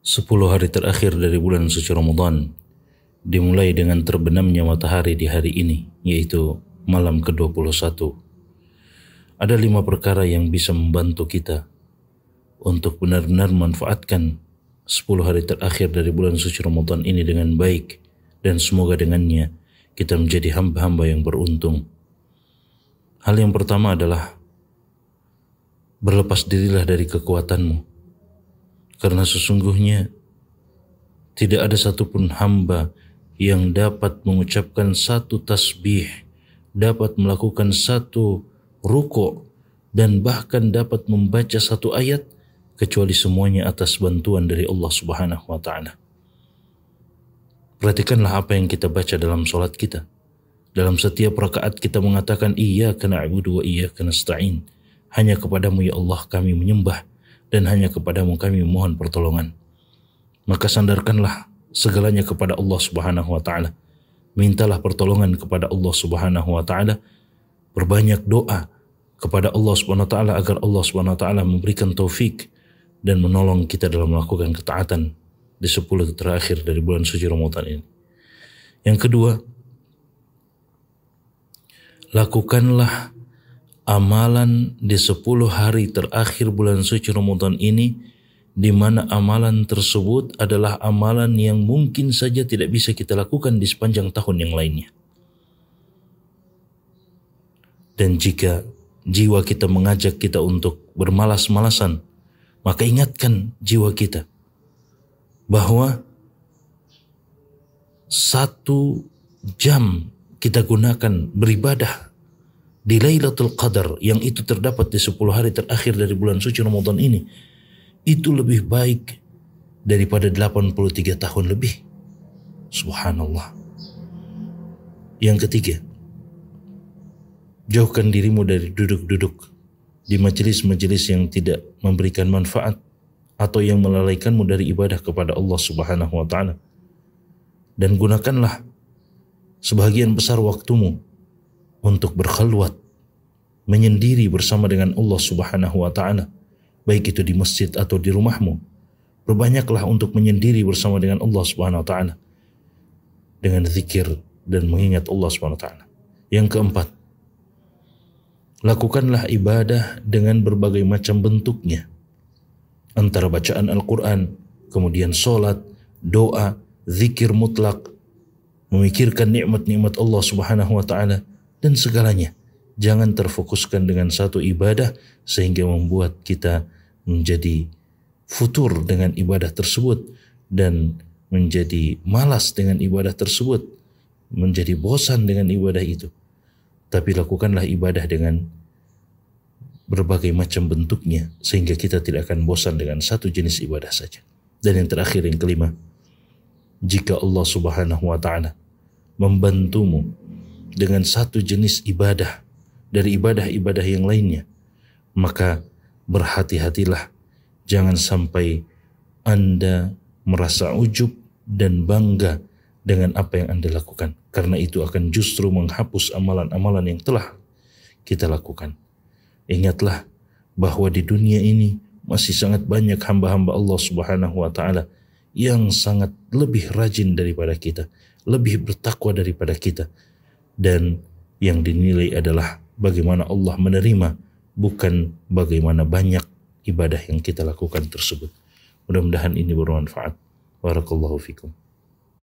Sepuluh hari terakhir dari bulan suci Ramadan dimulai dengan terbenamnya matahari di hari ini, yaitu malam ke-21. Ada lima perkara yang bisa membantu kita untuk benar-benar manfaatkan sepuluh hari terakhir dari bulan suci Ramadan ini dengan baik dan semoga dengannya kita menjadi hamba-hamba yang beruntung. Hal yang pertama adalah berlepas dirilah dari kekuatanmu karena sesungguhnya tidak ada satupun hamba yang dapat mengucapkan satu tasbih, dapat melakukan satu ruko, dan bahkan dapat membaca satu ayat kecuali semuanya atas bantuan dari Allah Subhanahu wa taala. Perhatikanlah apa yang kita baca dalam solat kita. Dalam setiap rakaat kita mengatakan iya kena abudu wa iya kena stain. Hanya kepadamu ya Allah kami menyembah dan hanya kepadamu kami mohon pertolongan. Maka sandarkanlah segalanya kepada Allah Subhanahu wa taala. Mintalah pertolongan kepada Allah Subhanahu wa taala. Perbanyak doa kepada Allah Subhanahu wa taala agar Allah Subhanahu wa taala memberikan taufik dan menolong kita dalam melakukan ketaatan di sepuluh terakhir dari bulan suci Ramadan ini. Yang kedua, lakukanlah amalan di sepuluh hari terakhir bulan suci Ramadan ini di mana amalan tersebut adalah amalan yang mungkin saja tidak bisa kita lakukan di sepanjang tahun yang lainnya. Dan jika jiwa kita mengajak kita untuk bermalas-malasan, maka ingatkan jiwa kita bahwa satu jam kita gunakan beribadah di Lailatul Qadar yang itu terdapat di 10 hari terakhir dari bulan suci Ramadan ini itu lebih baik daripada 83 tahun lebih. Subhanallah. Yang ketiga, jauhkan dirimu dari duduk-duduk di majelis-majelis yang tidak memberikan manfaat atau yang melalaikanmu dari ibadah kepada Allah Subhanahu wa taala. Dan gunakanlah sebagian besar waktumu untuk berkeluar menyendiri bersama dengan Allah Subhanahu wa taala baik itu di masjid atau di rumahmu berbanyaklah untuk menyendiri bersama dengan Allah Subhanahu wa taala dengan zikir dan mengingat Allah Subhanahu wa taala yang keempat lakukanlah ibadah dengan berbagai macam bentuknya antara bacaan Al-Qur'an kemudian salat doa zikir mutlak memikirkan nikmat-nikmat Allah Subhanahu wa taala dan segalanya. Jangan terfokuskan dengan satu ibadah sehingga membuat kita menjadi futur dengan ibadah tersebut dan menjadi malas dengan ibadah tersebut, menjadi bosan dengan ibadah itu. Tapi lakukanlah ibadah dengan berbagai macam bentuknya sehingga kita tidak akan bosan dengan satu jenis ibadah saja. Dan yang terakhir yang kelima, jika Allah Subhanahu wa taala membantumu dengan satu jenis ibadah dari ibadah-ibadah yang lainnya, maka berhati-hatilah jangan sampai Anda merasa ujub dan bangga dengan apa yang Anda lakukan karena itu akan justru menghapus amalan-amalan yang telah kita lakukan. Ingatlah bahwa di dunia ini masih sangat banyak hamba-hamba Allah Subhanahu wa taala yang sangat lebih rajin daripada kita, lebih bertakwa daripada kita, dan yang dinilai adalah bagaimana Allah menerima bukan bagaimana banyak ibadah yang kita lakukan tersebut. Mudah-mudahan ini bermanfaat. Barakallahu fikum.